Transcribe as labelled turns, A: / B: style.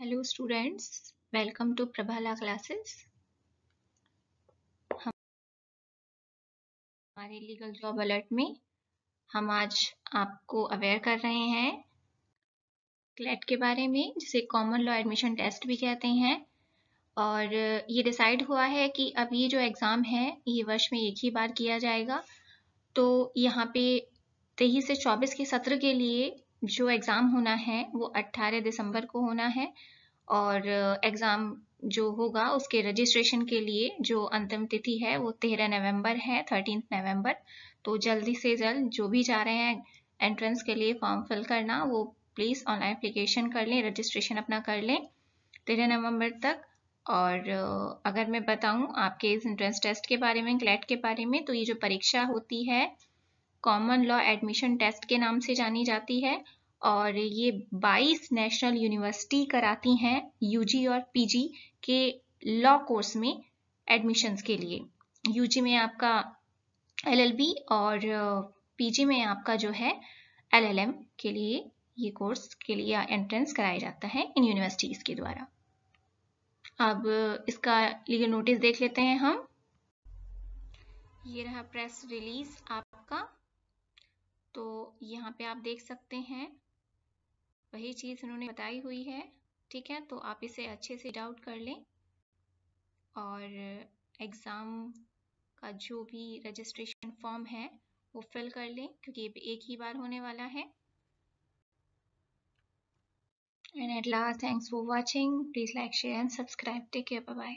A: hello students welcome to Prabhala classes हम हमारे legal job alert में हम आज आपको अवेयर कर रहे हैं क्लेट के बारे में जिसे कॉमन लॉ एडमिशन टेस्ट भी कहते हैं और ये डिसाइड हुआ है कि अब ये जो एग्ज़ाम है ये वर्ष में एक ही बार किया जाएगा तो यहाँ पे तेईस से चौबीस के सत्र के लिए जो एग्ज़ाम होना है वो 18 दिसंबर को होना है और एग्ज़ाम जो होगा उसके रजिस्ट्रेशन के लिए जो अंतिम तिथि है वो 13 नवंबर है थर्टीन नवंबर तो जल्दी से जल्द जो भी जा रहे हैं एंट्रेंस के लिए फॉर्म फिल करना वो प्लीज़ ऑनलाइन अप्लीकेशन कर लें रजिस्ट्रेशन अपना कर लें तेरह नवंबर तक और अगर मैं बताऊं आपके इस एंट्रेंस टेस्ट के बारे में क्लैट के बारे में तो ये जो परीक्षा होती है कॉमन लॉ एडमिशन टेस्ट के नाम से जानी जाती है और ये 22 नेशनल यूनिवर्सिटी कराती हैं यूजी और पीजी के लॉ कोर्स में एडमिशन्स के लिए यूजी में आपका एलएलबी और पीजी uh, में आपका जो है एलएलएम के लिए ये कोर्स के लिए एंट्रेंस कराया जाता है इन यूनिवर्सिटीज़ के द्वारा अब इसका लिए नोटिस देख लेते हैं हम ये रहा प्रेस रिलीज आपका यहाँ पे आप देख सकते हैं वही चीज़ उन्होंने बताई हुई है ठीक है तो आप इसे अच्छे से डाउट कर लें और एग्ज़ाम का जो भी रजिस्ट्रेशन फॉर्म है वो फिल कर लें क्योंकि एक ही बार होने वाला है and at last thanks for watching please like share and subscribe take care bye